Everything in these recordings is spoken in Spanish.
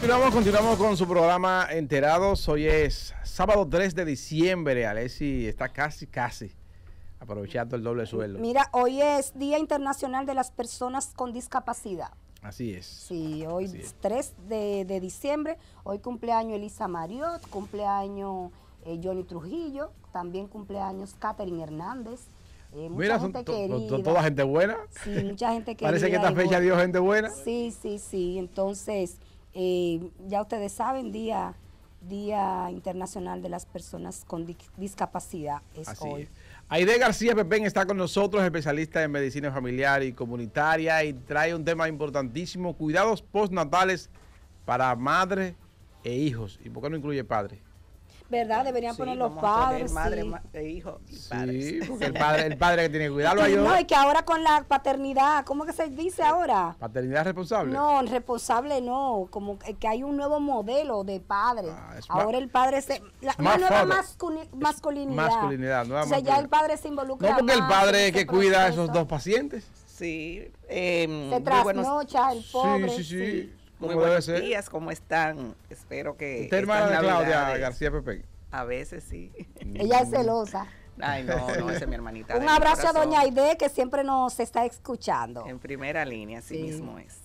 Continuamos, continuamos con su programa Enterados. Hoy es sábado 3 de diciembre. Alessi está casi, casi aprovechando el doble suelo. Mira, hoy es Día Internacional de las Personas con Discapacidad. Así es. Sí, hoy es. 3 de, diciembre. Hoy cumpleaños Elisa Mariot, cumpleaños eh, Johnny Trujillo, también cumpleaños Catherine Hernández. Eh, mucha Mira, gente querida. toda gente buena. Sí, mucha gente querida. Parece que esta fecha dio gente buena. Sí, sí, sí. Entonces, eh, ya ustedes saben, día, día Internacional de las Personas con Discapacidad es hoy. Aide García Pepén está con nosotros, especialista en medicina familiar y comunitaria, y trae un tema importantísimo, cuidados postnatales para madre e hijos. ¿Y por qué no incluye padre? ¿Verdad? Deberían poner los padres. sí. e hijo Sí, porque el padre, el padre que tiene que cuidarlo a No, y que ahora con la paternidad, ¿cómo que se dice ahora? ¿Paternidad responsable? No, responsable no. Como que hay un nuevo modelo de padre. Ah, ahora el padre se. La, nueva masculinidad. Masculinidad, nueva O sea, ya el padre se involucra. No, porque el padre que cuida a esos dos pacientes. Sí. Eh, se trasnocha el pobre. sí, sí. sí. Muy buenos días, ¿cómo están? Espero que. ¿Usted hermana de Claudia García Pepe? A veces sí. Ella es celosa. Ay, no, no, es mi hermanita. Un abrazo a Doña Aide, que siempre nos está escuchando. En primera línea, así sí. mismo es.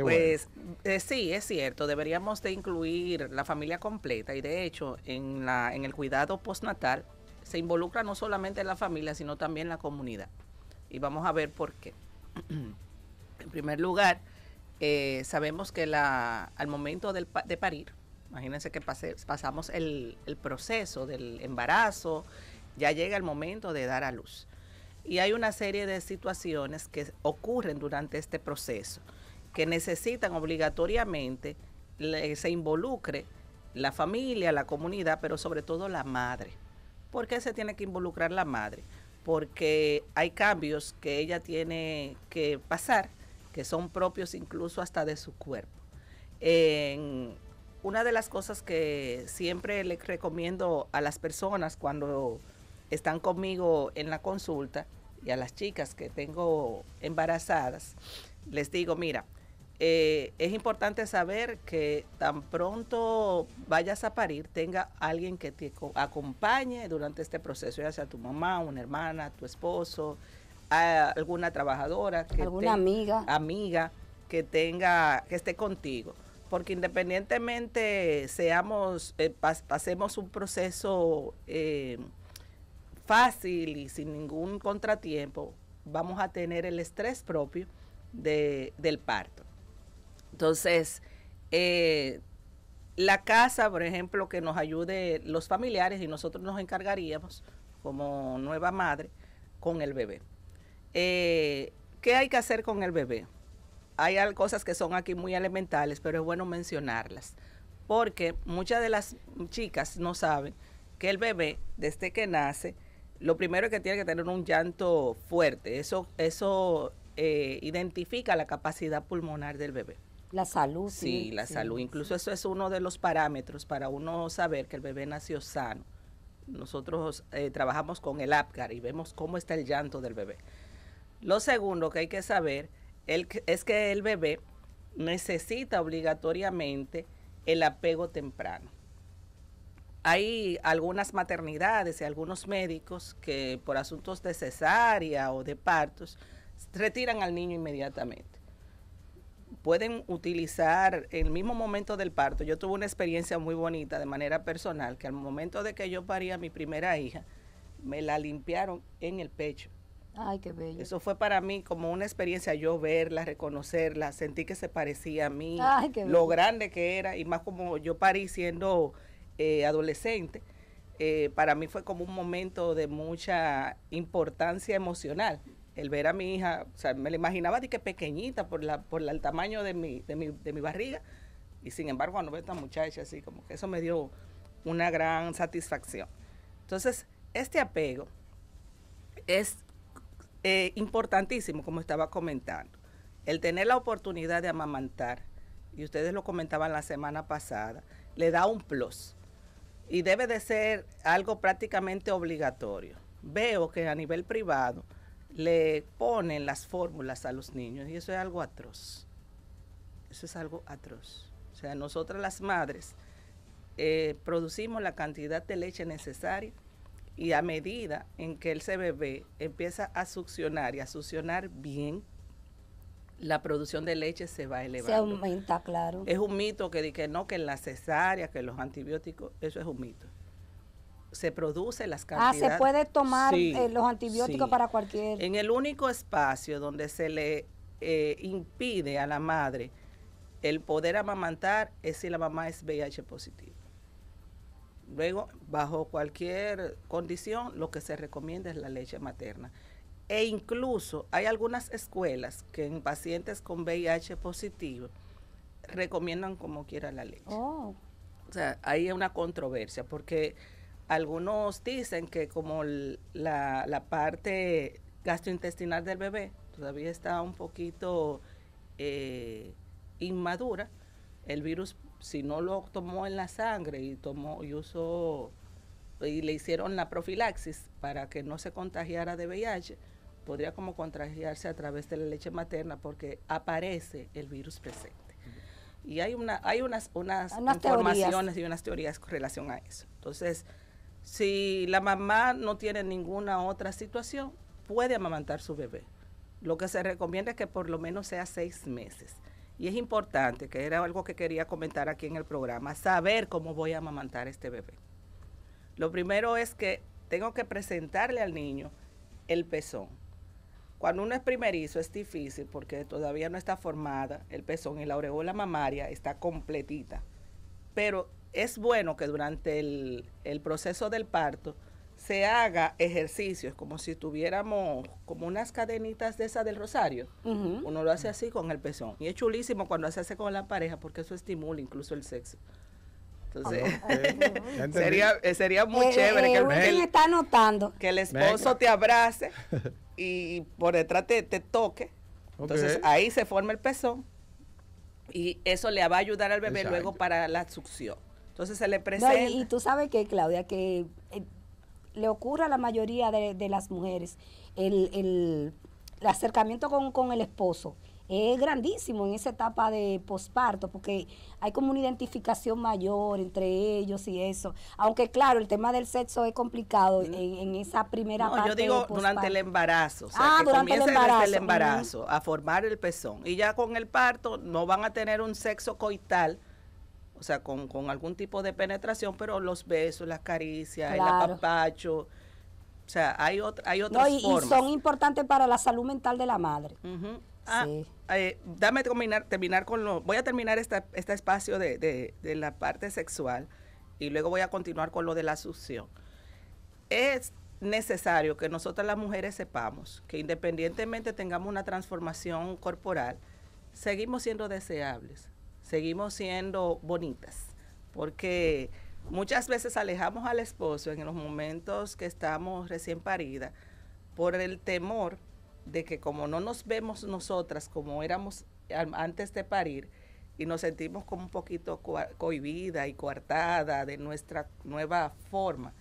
pues eh, sí, es cierto, deberíamos de incluir la familia completa y de hecho en, la, en el cuidado postnatal se involucra no solamente la familia, sino también la comunidad. Y vamos a ver por qué. en primer lugar, eh, sabemos que al momento de parir, imagínense que pasamos el, proceso del embarazo, ya llega el momento de dar a luz. Y hay una serie de situaciones que ocurren durante este proceso que necesitan obligatoriamente ...que se involucre la familia, la comunidad, pero sobre todo la madre. ¿Por qué se tiene que involucrar la madre? Porque hay cambios que ella tiene que pasar que son propios incluso hasta de su cuerpo. una de las cosas que siempre les recomiendo a las personas cuando están conmigo en la consulta y a las chicas que tengo embarazadas, les digo, mira, eh, es importante saber que tan pronto vayas a parir, tenga alguien que te acompañe durante este proceso, ya sea tu mamá, una hermana, tu esposo, a alguna trabajadora, alguna amiga, amiga que tenga, que esté contigo, porque independientemente seamos, eh, pasemos un proceso eh, fácil y sin ningún contratiempo, vamos a tener el estrés propio de, del parto. Entonces, eh, la casa, por ejemplo, que nos ayude los familiares y nosotros nos encargaríamos como nueva madre con el bebé. Eh, ¿Qué hay que hacer con el bebé? Hay cosas que son aquí muy elementales, pero es bueno mencionarlas, porque muchas de las chicas no saben que el bebé, desde que nace, lo primero es que tiene que tener un llanto fuerte. Eso, eso eh, identifica la capacidad pulmonar del bebé. La salud. Sí, sí la salud. Incluso eso es uno de los parámetros para uno saber que el bebé nació sano. Nosotros eh, trabajamos con el APGAR y vemos cómo está el llanto del bebé. Lo segundo que hay que saber es que el bebé necesita obligatoriamente el apego temprano. Hay algunas maternidades y algunos médicos que por asuntos de cesárea o de partos retiran al niño inmediatamente. Pueden utilizar el mismo momento del parto. Yo tuve una experiencia muy bonita de manera personal, que al momento de que yo paría a mi primera hija, me la limpiaron en el pecho Ay, qué bello. Eso fue para mí como una experiencia, yo verla, reconocerla, sentí que se parecía a mí, lo grande que era, y más como yo parí siendo eh, adolescente, eh, para mí fue como un momento de mucha importancia emocional. El ver a mi hija, o sea, me la imaginaba de que pequeñita por, la, por el tamaño de mi, de mi barriga, y sin embargo, cuando veo a esta muchacha así, como que eso me dio una gran satisfacción. Entonces, este apego es eh, importantísimo, como estaba comentando, el tener la oportunidad de amamantar, y ustedes lo comentaban la semana pasada, le da un plus y debe de ser algo prácticamente obligatorio. Veo que a nivel privado le ponen las fórmulas a los niños y eso es algo atroz. Eso es algo atroz. O sea, nosotras las madres eh, producimos la cantidad de leche necesaria y a medida en que el bebé empieza a succionar y a succionar bien, la producción de leche se va a elevando. Se aumenta, claro. Es un mito que dice que no, que en la cesárea, que los antibióticos, eso es un mito. Se produce las cantidades. Ah, se puede tomar eh, los antibióticos para cualquier. En el único espacio donde se le eh, impide a la madre el poder amamantar es si la mamá es VIH positiva. Luego, bajo cualquier condición, lo que se recomienda es la leche materna. E incluso hay algunas escuelas que en pacientes con VIH positivo recomiendan como quiera la leche. Oh. O sea, ahí es una controversia porque algunos dicen que como la, parte gastrointestinal del bebé todavía está un poquito eh, inmadura, el virus si no lo tomó en la sangre y tomó y usó y le hicieron la profilaxis para que no se contagiara de VIH, podría como contagiarse a través de la leche materna porque aparece el virus presente. Y hay, una, hay unas, unas, informaciones y unas teorías con relación a eso. Entonces, si la mamá no tiene ninguna otra situación, puede amamantar su bebé. Lo que se recomienda es que por lo menos sea seis meses. Y es importante, que era algo que quería comentar aquí en el programa, saber cómo voy a amamantar este bebé. Lo primero es que tengo que presentarle al niño el pezón. Cuando uno es primerizo es difícil porque todavía no está formada el pezón y la oreola mamaria está completita. Pero es bueno que durante el proceso del parto se haga ejercicios como si tuviéramos como unas cadenitas de esas del rosario. Uno lo hace así con el pezón. Y es chulísimo cuando se hace con la pareja porque eso estimula incluso el sexo. Entonces, ah, eh, sería, muy eh, chévere que, el, está notando. que el esposo te abrace y por detrás te, te toque. Entonces ahí se forma el pezón y eso le va a ayudar al bebé luego para la succión. Entonces se le presenta. y, tú sabes que, Claudia, que eh, le ocurre a la mayoría de, de las mujeres. El, el acercamiento con, con, el esposo es grandísimo en esa etapa de posparto, porque hay como una identificación mayor entre ellos y eso. Aunque claro, el tema del sexo es complicado en, en esa primera parte Yo digo durante el embarazo, ah, durante el embarazo, a formar el pezón. Y ya con el parto no van a tener un sexo coital o sea, con, algún tipo de penetración, pero los besos, las caricias, el apapacho. O sea, hay, otra hay otras no, y, y, son importantes para la salud mental de la madre. Ah, eh, dame terminar, terminar con lo... Voy a terminar este espacio de, de, la parte sexual y luego voy a continuar con lo de la succión. Es necesario que nosotras las mujeres sepamos que independientemente tengamos una transformación corporal, seguimos siendo deseables seguimos siendo bonitas, porque muchas veces alejamos al esposo en los momentos que estamos recién paridas por el temor de que como no nos vemos nosotras como éramos antes de parir y nos sentimos como un poquito cohibida y coartada de nuestra nueva forma.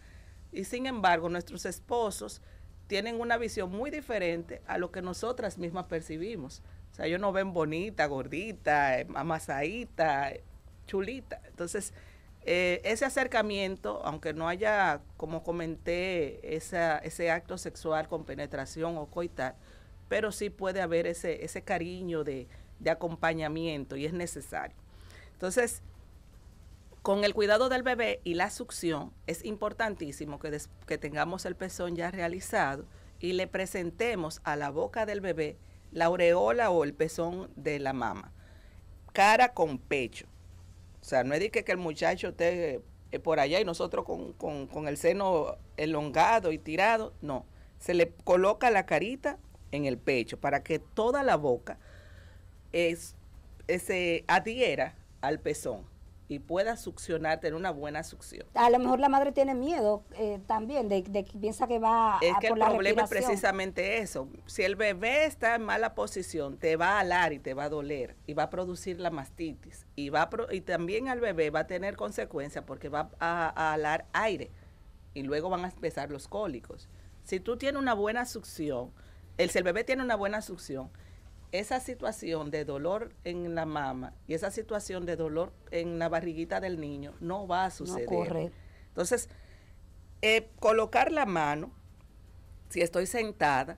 Y sin embargo, nuestros esposos tienen una visión muy diferente a lo que nosotras mismas percibimos. O sea, ellos no ven bonita, gordita, eh, amasadita, chulita. Entonces, eh, ese acercamiento, aunque no haya, como comenté, esa, ese acto sexual con penetración o coital, pero sí puede haber ese, ese cariño de, acompañamiento y es necesario. Entonces, con el cuidado del bebé y la succión, es importantísimo que, que tengamos el pezón ya realizado y le presentemos a la boca del bebé la aureola o el pezón de la mama. Cara con pecho. O sea, no es de que, el muchacho esté eh, por allá y nosotros con, con, con, el seno elongado y tirado. No, se le coloca la carita en el pecho para que toda la boca eh, se adhiera al pezón y pueda succionar, tener una buena succión. A lo mejor la madre tiene miedo eh, también, de, que piensa que va es a... Es que el problema es precisamente eso. Si el bebé está en mala posición, te va a alar y te va a doler y va a producir la mastitis y, va y también al bebé va a tener consecuencias porque va a, alar aire y luego van a empezar los cólicos. Si tú tienes una buena succión, el, si el bebé tiene una buena succión, esa situación de dolor en la mama y esa situación de dolor en la barriguita del niño no va a suceder. No Entonces, eh, colocar la mano, si estoy sentada,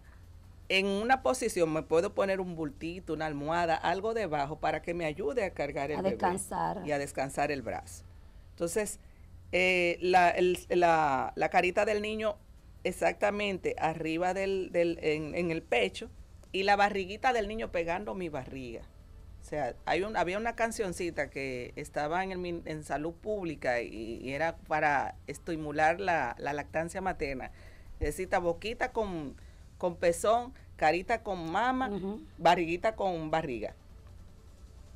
en una posición me puedo poner un bultito, una almohada, algo debajo para que me ayude a cargar el a descansar. y a descansar el brazo. Entonces, eh, la, la, carita del niño exactamente arriba del, del en, en el pecho, y la barriguita del niño pegando mi barriga. O sea, había una cancioncita que estaba en, salud pública y, era para estimular la, lactancia materna. Necesita boquita con, con pezón, carita con mama, barriguita con barriga.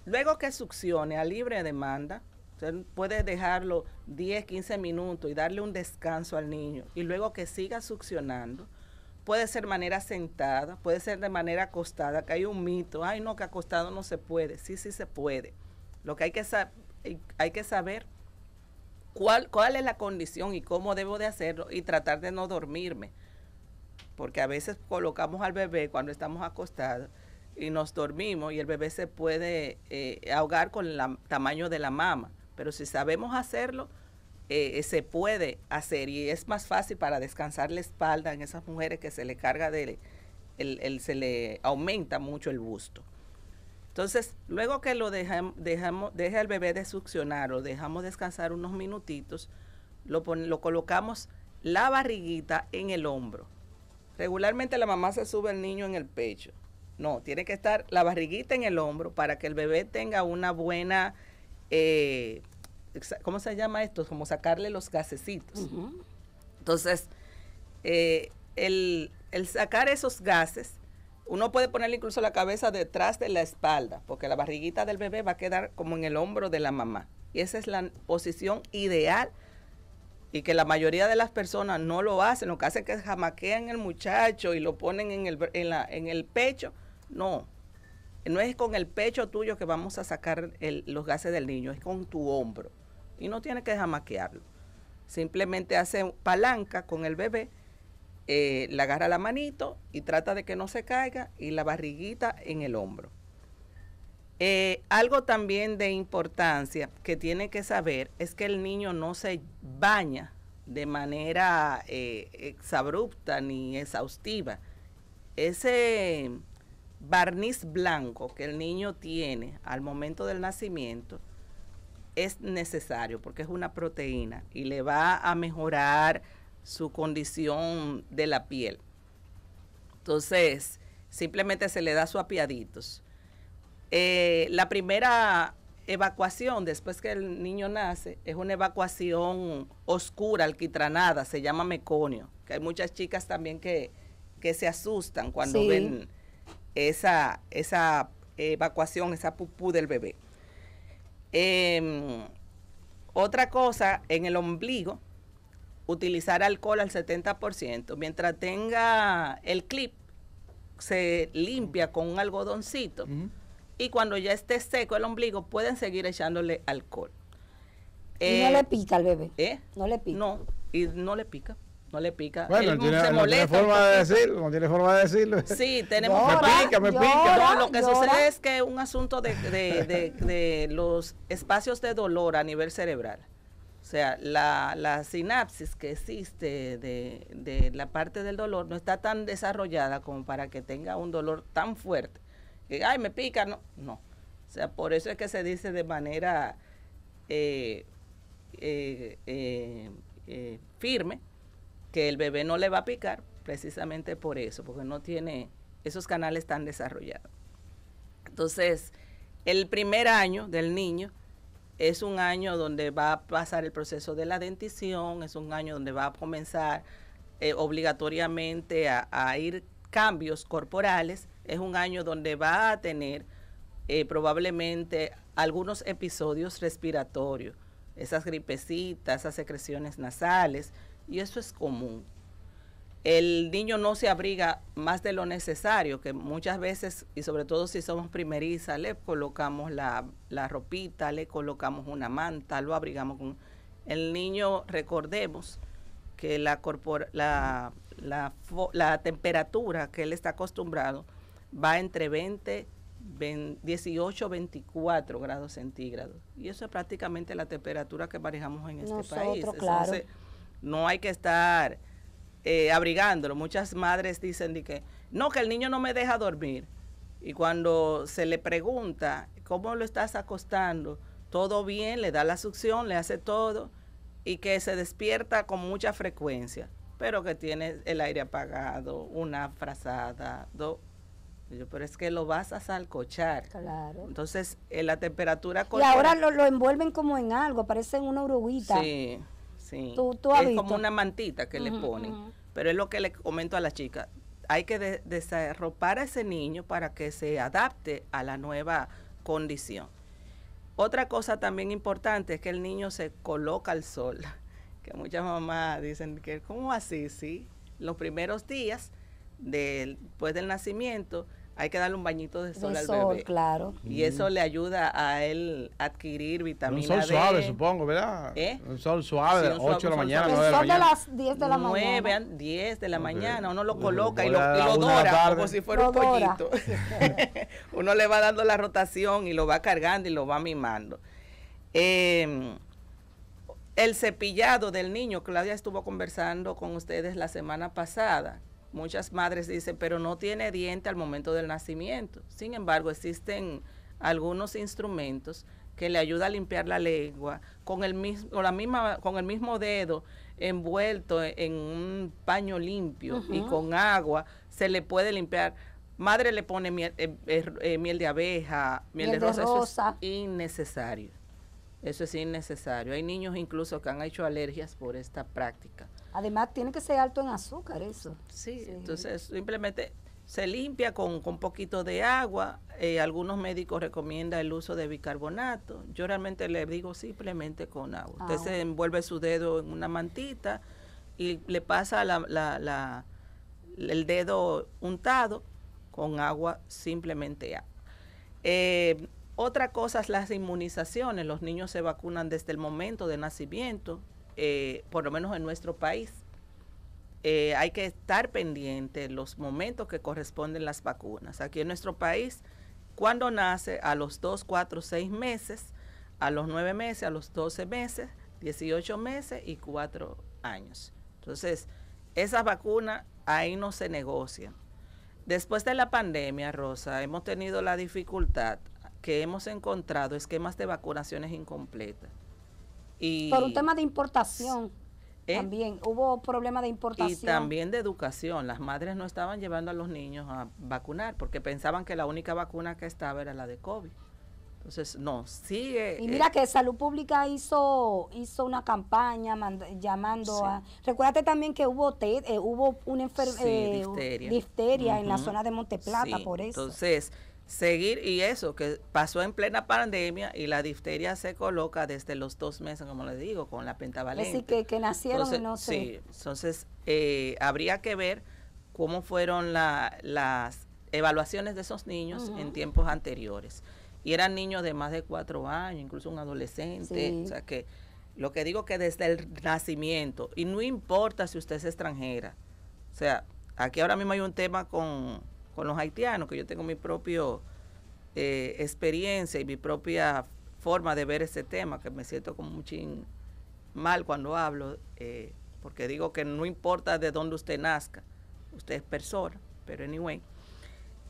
Luego que succione a libre demanda, usted puede dejarlo 10, 15 minutos y darle un descanso al niño y luego que siga succionando puede ser de manera sentada, puede ser de manera acostada, que hay un mito, ay no, que acostado no se puede, sí, sí se puede. Lo que hay que, hay que saber cuál, cuál es la condición y cómo debo de hacerlo y tratar de no dormirme, porque a veces colocamos al bebé cuando estamos acostados y nos dormimos y el bebé se puede eh, ahogar con el tamaño de la mama, pero si sabemos hacerlo, eh, se puede hacer y es más fácil para descansar la espalda en esas mujeres que se le carga de, el, se le aumenta mucho el busto. Entonces, luego que lo dejamos dejamos, deja el bebé de succionar o dejamos descansar unos minutitos, lo, lo colocamos la barriguita en el hombro. Regularmente la mamá se sube al niño en el pecho. No, tiene que estar la barriguita en el hombro para que el bebé tenga una buena eh, ¿cómo se llama esto? Como sacarle los gasecitos. Entonces, eh, el, sacar esos gases, uno puede ponerle incluso la cabeza detrás de la espalda, porque la barriguita del bebé va a quedar como en el hombro de la mamá. Y esa es la posición ideal y que la mayoría de las personas no lo hacen, lo que hacen es que jamaquean el muchacho y lo ponen en el, en, el pecho. No, no es con el pecho tuyo que vamos a sacar los gases del niño, es con tu hombro y no tiene que jamaquearlo. Simplemente hace palanca con el bebé, eh, le agarra la manito y trata de que no se caiga y la barriguita en el hombro. Eh, algo también de importancia que tiene que saber es que el niño no se baña de manera eh, exabrupta ni exhaustiva. Ese barniz blanco que el niño tiene al momento del nacimiento es necesario porque es una proteína y le va a mejorar su condición de la piel. Entonces, simplemente se le da su apiaditos. Eh, la primera evacuación después que el niño nace es una evacuación oscura, alquitranada, se llama meconio. Que hay muchas chicas también que, se asustan cuando ven esa, esa evacuación, esa pupú del bebé. Em, otra cosa, en el ombligo, utilizar alcohol al 70%. Mientras tenga el clip, se limpia con un algodoncito. Y cuando ya esté seco el ombligo, pueden seguir echándole alcohol. y no le eh, pica al bebé. ¿eh? No le pica. No, y no le pica no le pica. no tiene forma de decirlo, no tiene forma de decirlo. Sí, tenemos... me pica, me pica. lo que sucede es que un asunto de, los espacios de dolor a nivel cerebral. O sea, la, sinapsis que existe de, la parte del dolor no está tan desarrollada como para que tenga un dolor tan fuerte. Que, ay, me pica, no. No. O sea, por eso es que se dice de manera eh, eh, eh, firme que el bebé no le va a picar precisamente por eso, porque no tiene esos canales tan desarrollados. Entonces, el primer año del niño es un año donde va a pasar el proceso de la dentición, es un año donde va a comenzar eh, obligatoriamente a, ir cambios corporales, es un año donde va a tener eh, probablemente algunos episodios respiratorios, esas gripecitas, esas secreciones nasales, y eso es común. El niño no se abriga más de lo necesario, que muchas veces, y sobre todo si somos primerizas, le colocamos la, ropita, le colocamos una manta, lo abrigamos con... El niño, recordemos que la, la, temperatura que él está acostumbrado va entre 20 18, 24 grados centígrados. Y eso es prácticamente la temperatura que manejamos en este país. Claro. No hay que estar eh, abrigándolo. Muchas madres dicen que no, que el niño no me deja dormir. Y cuando se le pregunta cómo lo estás acostando, todo bien, le da la succión, le hace todo y que se despierta con mucha frecuencia, pero que tiene el aire apagado, una frazada, dos. Pero es que lo vas a salcochar. Claro. Entonces, en eh, la temperatura... Y ahora lo, lo, envuelven como en algo, parece una oruguita. Sí. Sí. es como una mantita que le ponen. Pero es lo que le comento a la chica. Hay que desarropar a ese niño para que se adapte a la nueva condición. Otra cosa también importante es que el niño se coloca al sol. Que muchas mamás dicen que, como así? Sí, los primeros días después del nacimiento hay que darle un bañito de sol de al sol, claro. Y eso le ayuda a él adquirir vitamina un sol suave, supongo, ¿verdad? ¿Eh? Un sol suave, sí, 8 de la mañana, 9 de la mañana. El sol de las 10 de la mañana. 9, 10 de la mañana. Uno lo coloca y lo, y dora como si fuera un pollito. Uno le va dando la rotación y lo va cargando y lo va mimando. Em, el cepillado del niño, Claudia estuvo conversando con ustedes la semana pasada Muchas madres dicen, pero no tiene diente al momento del nacimiento. Sin embargo, existen algunos instrumentos que le ayuda a limpiar la lengua con el mismo la misma con el mismo dedo envuelto en un paño limpio y con agua se le puede limpiar madre le pone miel, eh, eh, eh, de abeja miel, de, rosa, eso es innecesario eso es innecesario hay niños incluso que han hecho alergias por esta práctica Además, tiene que ser alto en azúcar eso. Sí, entonces simplemente se limpia con, un poquito de agua. Eh, algunos médicos recomiendan el uso de bicarbonato. Yo realmente le digo simplemente con agua. Ah, Usted se envuelve su dedo en una mantita y le pasa el dedo untado con agua, simplemente eh, otra cosa es las inmunizaciones. Los niños se vacunan desde el momento de nacimiento. Eh, por lo menos en nuestro país, eh, hay que estar pendiente los momentos que corresponden las vacunas. Aquí en nuestro país, cuando nace, a los 2, 4, 6 meses, a los 9 meses, a los 12 meses, 18 meses y 4 años. Entonces, esas vacunas ahí no se negocian. Después de la pandemia, Rosa, hemos tenido la dificultad que hemos encontrado esquemas de vacunaciones incompletas. Por un tema de importación. ¿Eh? También hubo problemas de importación. Y también de educación. Las madres no estaban llevando a los niños a vacunar porque pensaban que la única vacuna que estaba era la de COVID. Entonces, no, sigue. Y eh, mira que Salud Pública hizo hizo una campaña llamando a. Recuérdate también que hubo eh, hubo una enfermedad. difteria. en la zona de Monteplata, sí. por eso. Entonces, seguir y eso, que pasó en plena pandemia y la difteria se coloca desde los dos meses, como les digo, con la pentavalente. Es que, que nacieron no sé. Sí, entonces eh, habría que ver cómo fueron las evaluaciones de esos niños en tiempos anteriores. Y eran niños de más de cuatro años, incluso un adolescente, o sea que lo que digo que desde el nacimiento, y no importa si usted es extranjera, o sea, aquí ahora mismo hay un tema con con los haitianos, que yo tengo mi propia eh, experiencia y mi propia forma de ver ese tema, que me siento como un mal cuando hablo, eh, porque digo que no importa de dónde usted nazca, usted es persona, pero anyway.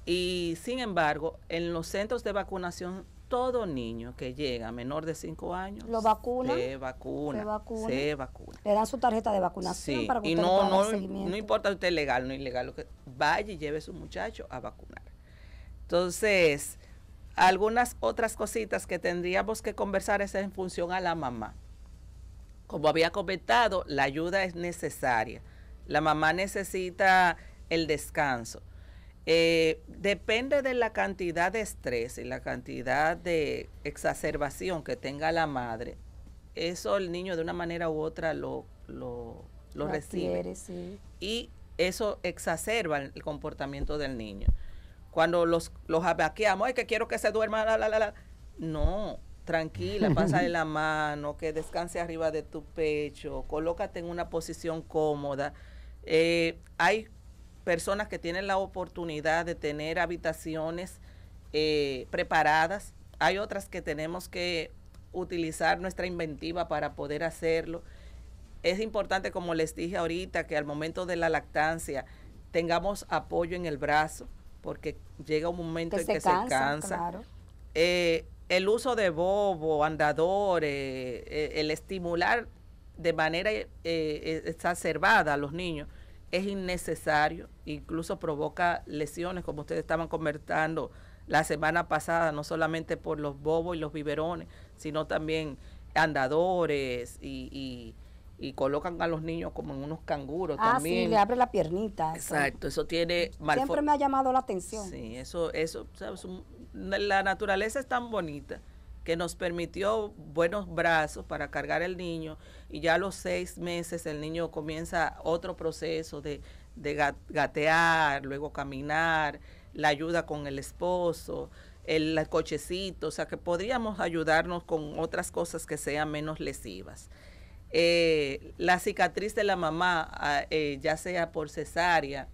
Y sin embargo, en los centros de vacunación, todo niño que llega menor de 5 años lo vacuna, se vacuna, se vacuna, se vacuna. Le dan su tarjeta de vacunación sí, para que y no, no, no importa si usted es legal o no ilegal, que vaya y lleve a su muchacho a vacunar. Entonces, algunas otras cositas que tendríamos que conversar es en función a la mamá. Como había comentado, la ayuda es necesaria. La mamá necesita el descanso. Eh, depende de la cantidad de estrés y la cantidad de exacerbación que tenga la madre. Eso el niño de una manera u otra lo, lo, lo, recibe. Y eso exacerba el comportamiento del niño. Cuando los, los abaqueamos, es que quiero que se duerma, la, la, la, No, tranquila, pasa de la mano, que descanse arriba de tu pecho, colócate en una posición cómoda. Eh, hay personas que tienen la oportunidad de tener habitaciones eh, preparadas, hay otras que tenemos que utilizar nuestra inventiva para poder hacerlo es importante, como les dije ahorita, que al momento de la lactancia tengamos apoyo en el brazo, porque llega un momento en que se cansa. Eh, el uso de bobo, andadores, eh, el estimular de manera eh, exacerbada a los niños es innecesario, incluso provoca lesiones, como ustedes estaban comentando la semana pasada, no solamente por los bobos y los biberones, sino también andadores y y colocan a los niños como en unos canguros ah, Sí, le abre la piernita. Exacto, eso tiene Siempre me ha llamado la atención. Sí, eso, eso, la naturaleza es tan bonita que nos permitió buenos brazos para cargar el niño y ya a los seis meses el niño comienza otro proceso de, de gatear, luego caminar, la ayuda con el esposo, el cochecito, o sea que podríamos ayudarnos con otras cosas que sean menos lesivas. Eh, la cicatriz de la mamá, ah, eh, ya sea por cesárea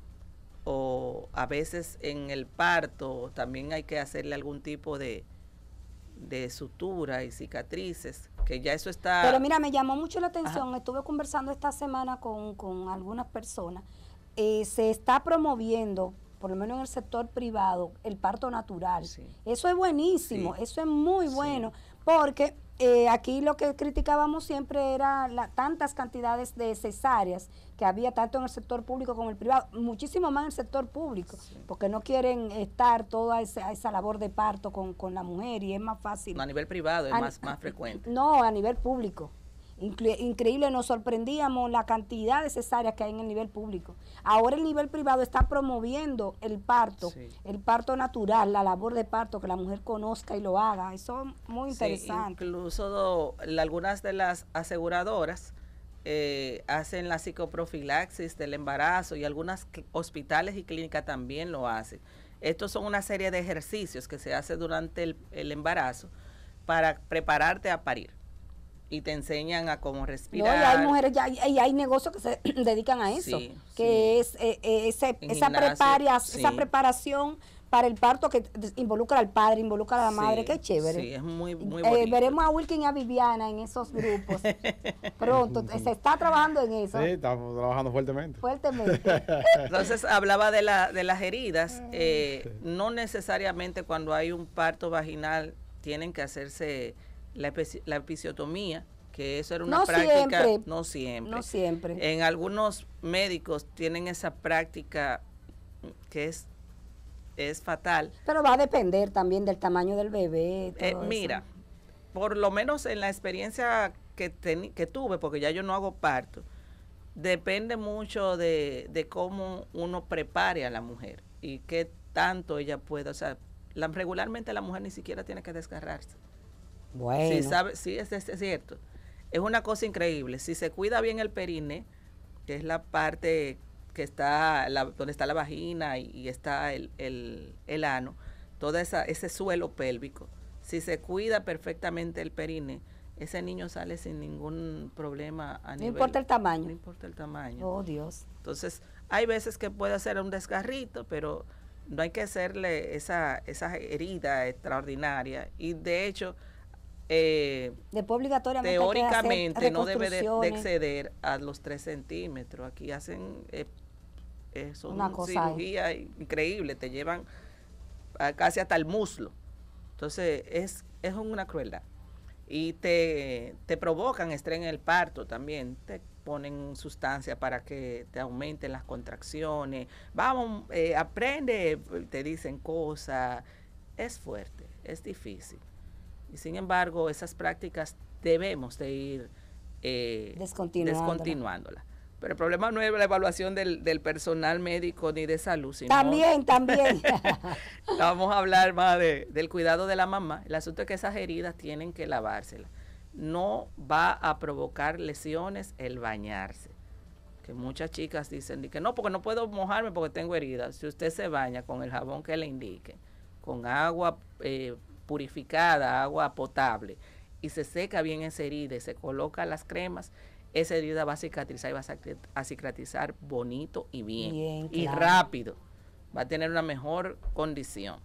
o a veces en el parto, también hay que hacerle algún tipo de, de sutura y cicatrices, que ya eso está... Pero mira, me llamó mucho la atención, estuve conversando esta semana con, algunas personas, eh, se está promoviendo por lo menos en el sector privado, el parto natural. Eso es buenísimo, eso es muy bueno, porque eh, aquí lo que criticábamos siempre era la, tantas cantidades de cesáreas que había tanto en el sector público como en el privado, muchísimo más en el sector público, porque no quieren estar toda esa, esa labor de parto con, con, la mujer y es más fácil. A nivel privado es más, más frecuente. No, a nivel público increíble, nos sorprendíamos la cantidad de cesáreas que hay en el nivel público. Ahora el nivel privado está promoviendo el parto, el parto natural, la labor de parto, que la mujer conozca y lo haga. Eso es muy interesante. incluso algunas de las aseguradoras eh, hacen la psicoprofilaxis del embarazo y algunas hospitales y clínicas también lo hacen. Estos son una serie de ejercicios que se hace durante el embarazo para prepararte a parir y te enseñan a cómo respirar. y hay mujeres, ya, hay negocios que se dedican a eso, que es eh, eh, esa, preparación para el parto que involucra al padre, involucra a la madre, qué chévere. Sí, es muy, muy eh, veremos a Wilkin y a Viviana en esos grupos. Pronto, se está trabajando en eso. Sí, estamos trabajando fuertemente. Fuertemente. Entonces, hablaba de, la, de las heridas. no necesariamente cuando hay un parto vaginal tienen que hacerse la, la episiotomía, que eso era una práctica. No siempre. siempre. En algunos médicos tienen esa práctica que es, es fatal. Pero va a depender también del tamaño del bebé. Eh, mira, por lo menos en la experiencia que, que tuve, porque ya yo no hago parto, depende mucho de, de cómo uno prepare a la mujer y qué tanto ella pueda. O sea, la, regularmente la mujer ni siquiera tiene que desgarrarse. Bueno. Sí, sí es, cierto. Es una cosa increíble. Si se cuida bien el perine, que es la parte que está, la, donde está la vagina y, está el, el, ano, todo esa, ese suelo pélvico, si se cuida perfectamente el perine, ese niño sale sin ningún problema a no importa el tamaño. No importa el tamaño. Oh, Dios. Entonces, hay veces que puede hacer un desgarrito, pero no hay que hacerle esa, esa herida extraordinaria. Y de hecho, eh, teóricamente no debe de, exceder a los 3 centímetros. Aquí hacen eh, eh, una cirugía increíble, te llevan casi hasta el muslo. Entonces es, es una crueldad. Y te, te provocan estrés en el parto también. Te ponen sustancias para que te aumenten las contracciones. Vamos, aprende, te dicen cosas. Es fuerte, es difícil. Y sin embargo, esas prácticas debemos de ir eh, descontinuándolas. Pero el problema no es la evaluación del, personal médico ni de salud. Sino también, también. vamos a hablar más del cuidado de la mamá. El asunto es que esas heridas tienen que lavárselas. No va a provocar lesiones el bañarse. Que muchas chicas dicen que no, porque no puedo mojarme porque tengo heridas. Si usted se baña con el jabón que le indique, con agua eh, purificada, agua potable, y se seca bien esa herida y se coloca las cremas, esa herida va a cicatrizar y va a cicatrizar bonito y bien, y rápido. Va a tener una mejor condición.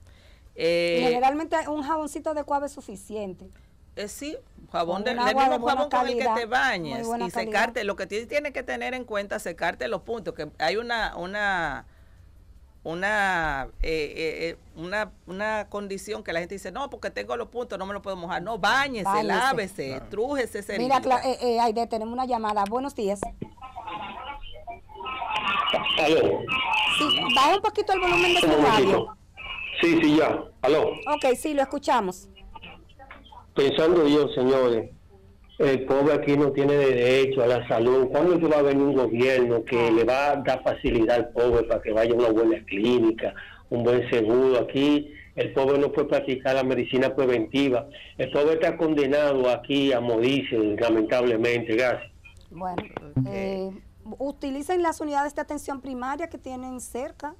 Eh, generalmente un jaboncito de es suficiente. Eh, sí, jabón de, el mismo jabón con el que te bañes y secarte. Lo que tienes que tener en cuenta secarte los puntos, que hay una, una una, eh, eh, eh, una, una, condición que la gente dice, no, porque tengo los puntos, no me lo puedo mojar. No, bañese, lávese, claro. trújese. Mira, eh, eh, Aide, tenemos una llamada. Buenos días. Aló. baja un poquito el volumen de su radio. Sí, sí, ya. Aló. Ok, sí, lo escuchamos. Pensando yo, señores, el pobre aquí no tiene derecho a la salud. ¿Cuándo va a venir un gobierno que ah. le va a dar facilidad al pobre para que vaya a una buena clínica, un buen seguro? Aquí el pobre no puede practicar la medicina preventiva. El pobre está condenado aquí a morirse, lamentablemente. Gracias. Bueno, eh, utilicen las unidades de atención primaria que tienen cerca.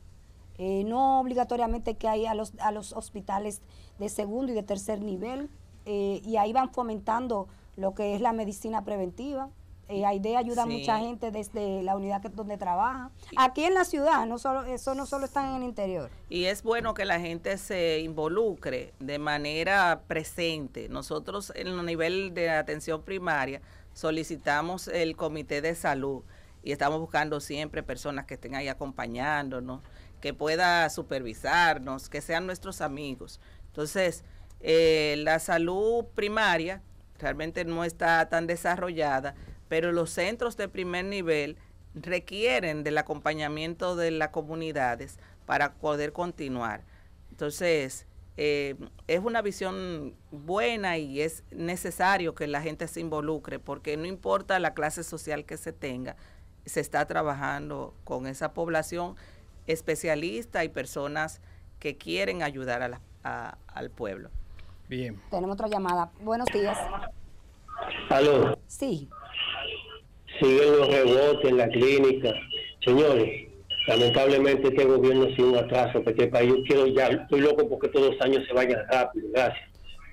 Eh, no obligatoriamente que hay a los, a los hospitales de segundo y de tercer nivel. Eh, y ahí van fomentando lo que es la medicina preventiva. Eh, mm. AIDE ayuda a mucha gente desde la unidad que, donde trabaja. Aquí en la ciudad, no solo, eso no solo está en el interior. Y es bueno que la gente se involucre de manera presente. Nosotros en el nivel de atención primaria solicitamos el comité de salud y estamos buscando siempre personas que estén ahí acompañándonos, que pueda supervisarnos, que sean nuestros amigos. Entonces, eh, la salud primaria realmente no está tan desarrollada, pero los centros de primer nivel requieren del acompañamiento de las comunidades para poder continuar. Entonces, eh, es una visión buena y es necesario que la gente se involucre, porque no importa la clase social que se tenga, se está trabajando con esa población especialista y personas que quieren ayudar al pueblo. Bien. Tenemos otra llamada. Buenos días. ¿Aló? Sí. Siguen los rebotes en la clínica. Señores, lamentablemente este gobierno ha un atraso, porque yo quiero ya, estoy loco porque todos los años se vayan rápido. Gracias.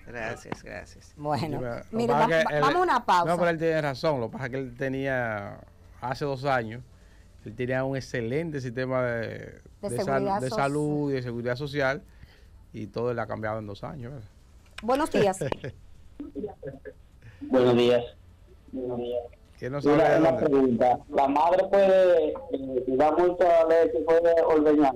Gracias, gracias. Bueno, vamos a una pausa. No, pero él tiene razón. Lo que pasa es que él tenía, hace dos años, él tenía un excelente sistema de, salud y de seguridad social y todo le ha cambiado en dos años. ¿verdad? Buenos días. Buenos días. Buenos días. la pregunta. La madre puede, eh, Si da mucho leche, puede ordeñar,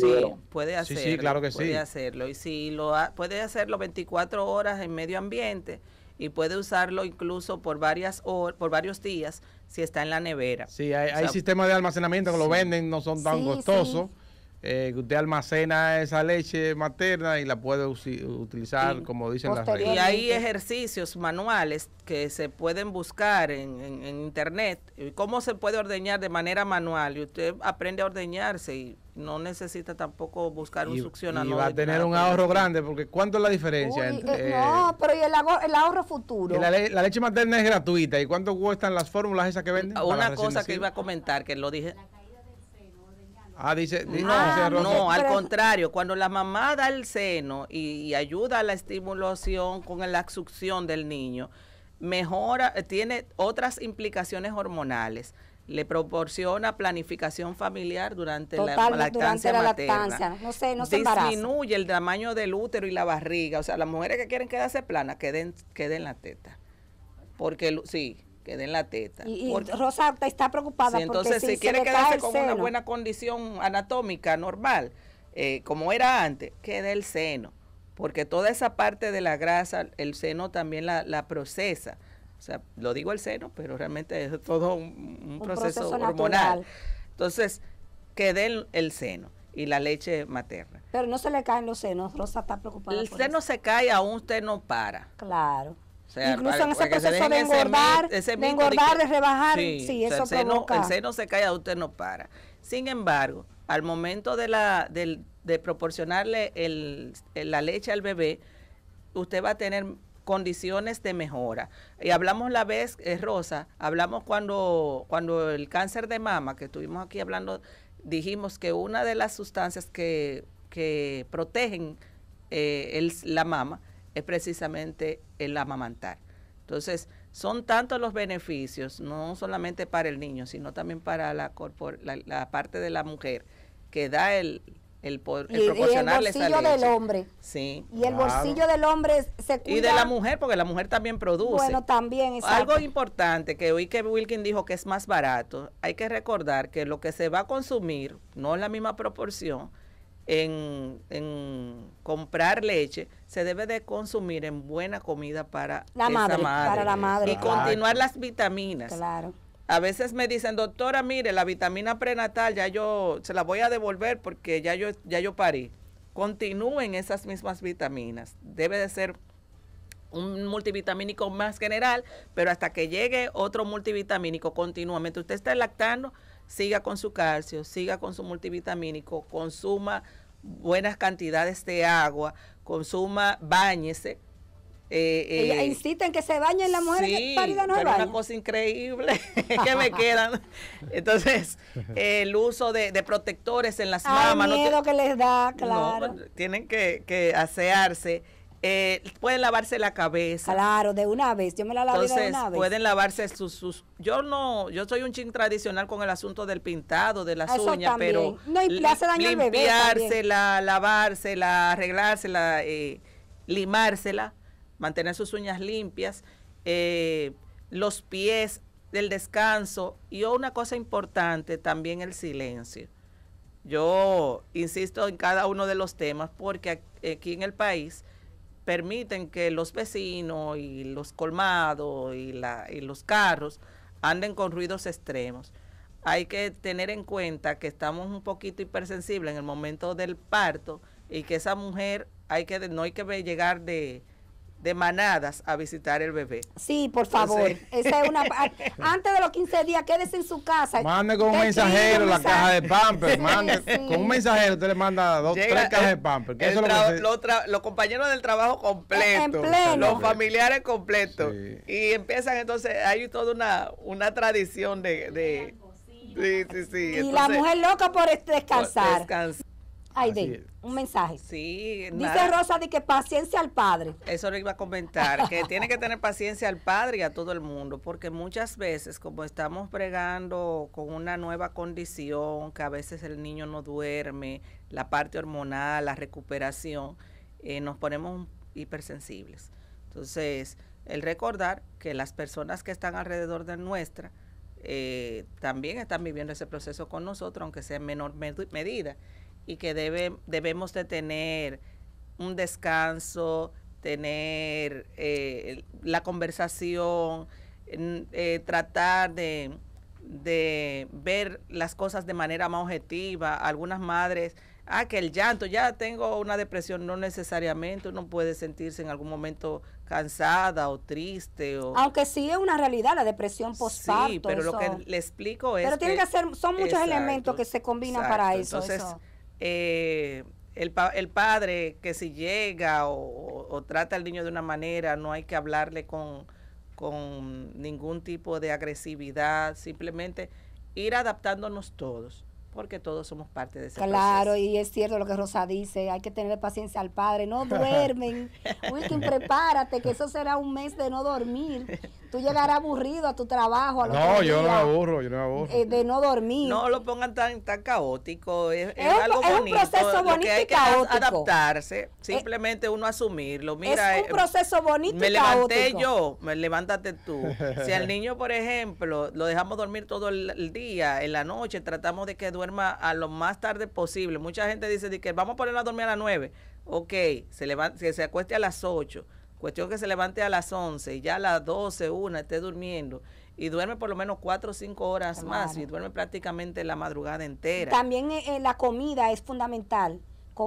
Sí, puede hacerlo. Sí, claro que sí. Puede hacerlo. Y si lo puede hacerlo 24 horas en medio ambiente y puede usarlo incluso por varias por varios días si está en la nevera. Sí, hay, sistemas de almacenamiento que lo venden, no son tan costosos. Eh, que usted almacena esa leche materna y la puede utilizar, como dicen las reglas. Y hay ejercicios manuales que se pueden buscar en, en, internet, eh, cómo se puede ordeñar de manera manual, y usted aprende a ordeñarse y no necesita tampoco buscar un succionador. Y va a tener un ahorro grande, porque ¿cuánto es la diferencia? entre, eh, no, pero ¿y el, ahorro, futuro? la, leche materna es gratuita, ¿y cuánto cuestan las fórmulas esas que venden? Una cosa que iba a comentar, que lo dije... Ah, dice, ah, no, al contrario, cuando la mamá da el seno y, ayuda a la estimulación con la succión del niño, mejora, eh, tiene otras implicaciones hormonales. Le proporciona planificación familiar durante la, lactancia. materna. Disminuye el tamaño del útero y la barriga. O sea, las mujeres que quieren quedarse planas, queden, queden la teta. Porque, sí, que den la teta. Y, Rosa está preocupada. Si, entonces, si, quiere quedarse con una buena condición anatómica normal, eh, como era antes, quede el seno, porque toda esa parte de la grasa, el seno también la, procesa. O sea, lo digo el seno, pero realmente es todo un, proceso, hormonal. Entonces, quede el, seno y la leche materna. Pero no se le caen los senos, Rosa está preocupada. El seno se cae, aún usted no para. Claro. Incluso en ese proceso de engordar, de, engordar rebajar, sí, eso el Seno, se cae, usted no para. Sin embargo, al momento de, la, de, proporcionarle la leche al bebé, usted va a tener condiciones de mejora. Y hablamos la vez, eh, Rosa, hablamos cuando, cuando el cáncer de mama, que estuvimos aquí hablando, dijimos que una de las sustancias que, protegen eh, la mama es precisamente el amamantar. Entonces, son tantos los beneficios, no solamente para el niño, sino también para la, parte de la mujer, que da el, el proporcionarle el bolsillo del hombre. Sí. Y el bolsillo del hombre se cuida. Y de la mujer, porque la mujer también produce. Bueno, también, Algo importante que oí que Wilkin dijo que es más barato, hay que recordar que lo que se va a consumir no es la misma proporción en, comprar leche se debe de consumir en buena comida para la madre, la madre y continuar las vitaminas. Claro. A veces me dicen, doctora, mire, la vitamina prenatal ya yo se la voy a devolver porque ya yo, ya yo parí. Continúen esas mismas vitaminas. Debe de ser un multivitamínico más general, pero hasta que llegue otro multivitamínico continuamente. Usted está lactando, siga con su calcio, siga con su multivitamínico, consuma buenas cantidades de agua, consuma, bañese. Eh, eh que se bañen las mujeres sí, párida no una cosa increíble que me quedan. Entonces, el uso de, protectores en las mamas. mamas. miedo que les da, claro. tienen que asearse eh, pueden lavarse la cabeza. Claro, de una vez. Yo me la lavé de una vez. Pueden lavarse sus, sus, Yo no, yo soy un chin tradicional con el asunto del pintado, de las ah, uñas, pero. No, y hace Limpiársela, lavársela, arreglársela, eh, limársela, mantener sus uñas limpias, eh, los pies, ...del descanso. Y oh, una cosa importante, también el silencio. Yo insisto en cada uno de los temas porque aquí en el país permiten que los vecinos y los colmados y, la, y los carros anden con ruidos extremos. Hay que tener en cuenta que estamos un poquito hipersensibles en el momento del parto y que esa mujer hay que no hay que llegar de, de manadas a visitar el bebé. Sí, por favor. Esa es una, antes de los 15 días, quédese en su casa. Mande con un mensajero la caja de Pampers. Mande, Con un mensajero usted le manda dos, tres cajas de Pampers. los compañeros del trabajo completo. Los familiares completos. Y empiezan entonces, hay toda una, una tradición de... de sí, sí, sí. Y la mujer loca Por descansar de un mensaje. Sí, Dice Rosa de que paciencia al padre. Eso lo iba a comentar, que tiene que tener paciencia al padre y a todo el mundo, porque muchas veces, como estamos bregando con una nueva condición, que a veces el niño no duerme, la parte hormonal, la recuperación, eh, nos ponemos hipersensibles. Entonces, el recordar que las personas que están alrededor de nuestra, eh, también están viviendo ese proceso con nosotros, aunque sea en menor medida y que debe, debemos de tener un descanso, tener eh, la conversación, eh, tratar de, ver las cosas de manera más objetiva. Algunas madres, ah, que el llanto, ya tengo una depresión, no necesariamente, uno puede sentirse en algún momento cansada o triste. O, Aunque sí es una realidad la depresión posible Sí, pero lo que le explico es... Pero tiene que, ser, son muchos elementos que se combinan para eso. Entonces, eso eh, el, el, padre que si llega o, trata al niño de una manera, no hay que hablarle con, con ningún tipo de agresividad, simplemente ir adaptándonos todos porque todos somos parte de ese Claro, y es cierto lo que Rosa dice, hay que tener paciencia al padre, no duermen, Wilkin, prepárate, que eso será un mes de no dormir, tú llegarás aburrido a tu trabajo. A no, yo no me aburro, yo no me aburro. Eh, de no dormir. No lo pongan tan, tan caótico, es, es un proceso bonito que hay que adaptarse, eh, simplemente uno asumirlo. Mira, es un eh, proceso bonito Me levanté yo, me levántate tú. Si al niño, por ejemplo, lo dejamos dormir todo el, día, en la noche tratamos de que duerma duerma a lo más tarde posible. Mucha gente dice que vamos a ponerla a dormir a las 9. Ok, se levante, se acueste a las 8. Cuestión que se levante a las 11 ya a las 12, 1 esté durmiendo y duerme por lo menos 4 o 5 horas más y duerme prácticamente la madrugada entera. También eh, eh, la comida es fundamental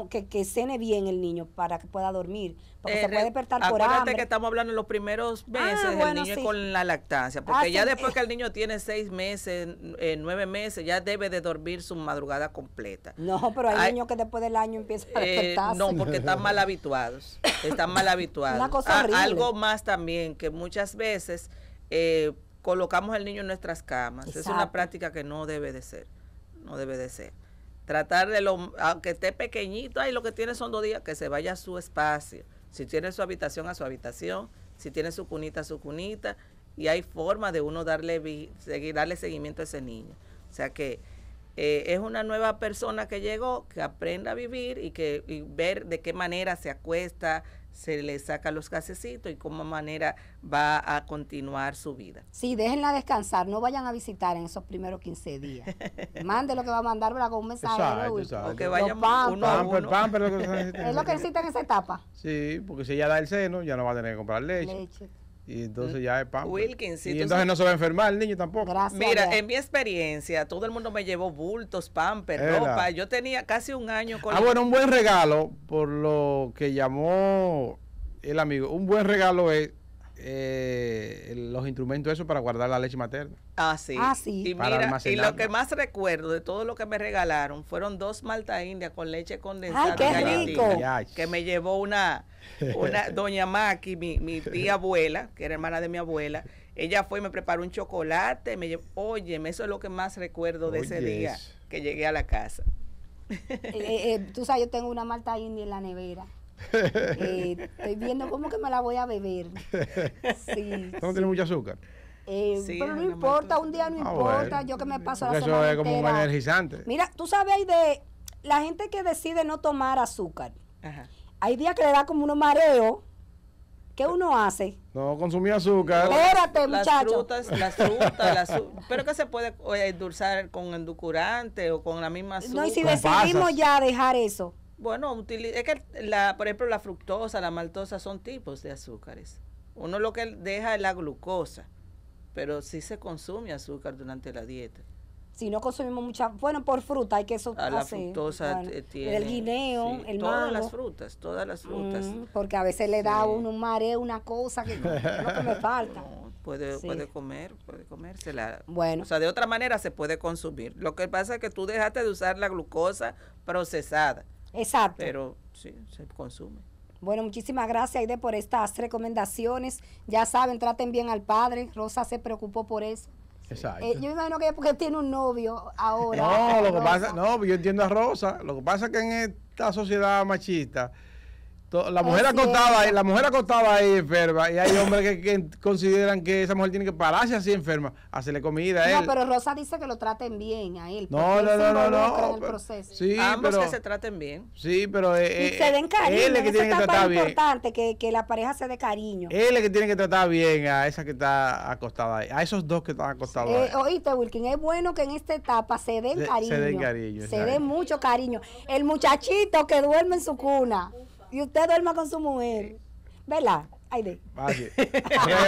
que, que, cene bien el niño para que pueda dormir, porque se eh, puede despertar por hambre. Acuérdate que estamos hablando en los primeros ah, meses del niño con la lactancia, porque ah, ya después que el niño tiene seis meses, eh, nueve meses, ya debe de dormir su madrugada completa. No, pero hay, niños que después del año empiezan a eh, despertarse. no, porque están mal habituados, están mal habituados. Ah, algo más también, que muchas veces colocamos al niño en nuestras camas, es una práctica que no debe de ser, no debe de ser. Tratar de lo, aunque esté pequeñito, ahí lo que tiene son dos días, que se vaya a su espacio. Si tiene su habitación, a su habitación. Si tiene su cunita, a su cunita. Y hay forma de uno darle, darle seguimiento a ese niño. O sea que eh, es una nueva persona que llegó, que aprenda a vivir y que y ver de qué manera se acuesta, se le saca los casecitos y cómo manera va a continuar su vida. Sí, déjenla descansar, no vayan a visitar en esos primeros 15 días. Mande lo que va a mandar con un mensaje. O que vaya uno a uno. es lo que necesita en esa etapa. Sí, porque si ella da el seno, ya no va a tener que comprar leche. Y entonces ya es pampa. y entonces, no se va a enfermar el niño tampoco. Mira, en mi experiencia, todo el mundo me llevó bultos, pamper, ropa. Yo tenía casi un año con. Ah, bueno, un buen regalo, por lo que llamó el amigo. Un buen regalo es eh, los instrumentos eso para guardar la leche materna. Ah, sí. Ah, y, lo que más recuerdo de todo lo que me regalaron fueron dos malta india con leche condensada. Ay, qué Que me llevó una, una doña Maki, mi, mi tía abuela, que era hermana de mi abuela. Ella fue y me preparó un chocolate. Me Óyeme, eso es lo que más recuerdo de ese día que llegué a la casa. Eh, eh, tú sabes, yo tengo una malta india en la nevera eh, estoy viendo cómo que me la voy a beber. Sí, ¿Tú no tienes mucho azúcar? Eh, pero no importa, un día no ah, importa, yo que me paso la semana Eso es como un energizante. Mira, tú sabes hay de la gente que decide no tomar azúcar. Hay días que le da como unos mareos. ¿Qué uno hace? No, consumir azúcar. Espérate, las Frutas, las frutas, pero que se puede eh, endulzar con enducurante o con la misma azúcar. No, y si decidimos ya dejar eso, bueno, es que, la, por ejemplo, la fructosa, la maltosa son tipos de azúcares. Uno lo que deja es la glucosa, pero sí se consume azúcar durante la dieta. Si no consumimos mucha, bueno, por fruta hay que eso a ah, La fructosa eh, tiene, El guineo, el mango. Todas las frutas, todas las frutas. Mm, porque a veces le da a uno un mareo, una cosa que, no que me falta. puede, puede comer, puede comérsela. Bueno. O sea, de otra manera se puede consumir. Lo que pasa es que tú dejaste de usar la glucosa procesada Exacto. Pero sí, se consume. Bueno, muchísimas gracias, Aide, por estas recomendaciones. Ya saben, traten bien al padre. Rosa se preocupó por eso. Exacto. Eh, yo me imagino que es porque tiene un novio ahora. No, lo que pasa, no, yo entiendo a Rosa. Lo que pasa es que en esta sociedad machista, la mujer acostada ahí, la mujer acostada ahí enferma, y hay hombres que, consideran que esa mujer tiene que pararse así enferma, hacerle comida a él. No, pero Rosa dice que lo traten bien a él. No, no, no, no, no. sí, Ambos que se traten bien. Sí, pero eh, y se eh, den cariño. Él es que tiene importante que, la pareja se dé cariño. Él es que tiene que tratar bien a esa que está acostada ahí, a esos dos que están acostados. Eh, ahí. Oíste, Wilkin, es bueno que en esta etapa se den se den cariño. Se den mucho cariño. El muchachito que duerme en su cuna. Y usted duerma con su mujer. ¿Verdad? Aide. Vale.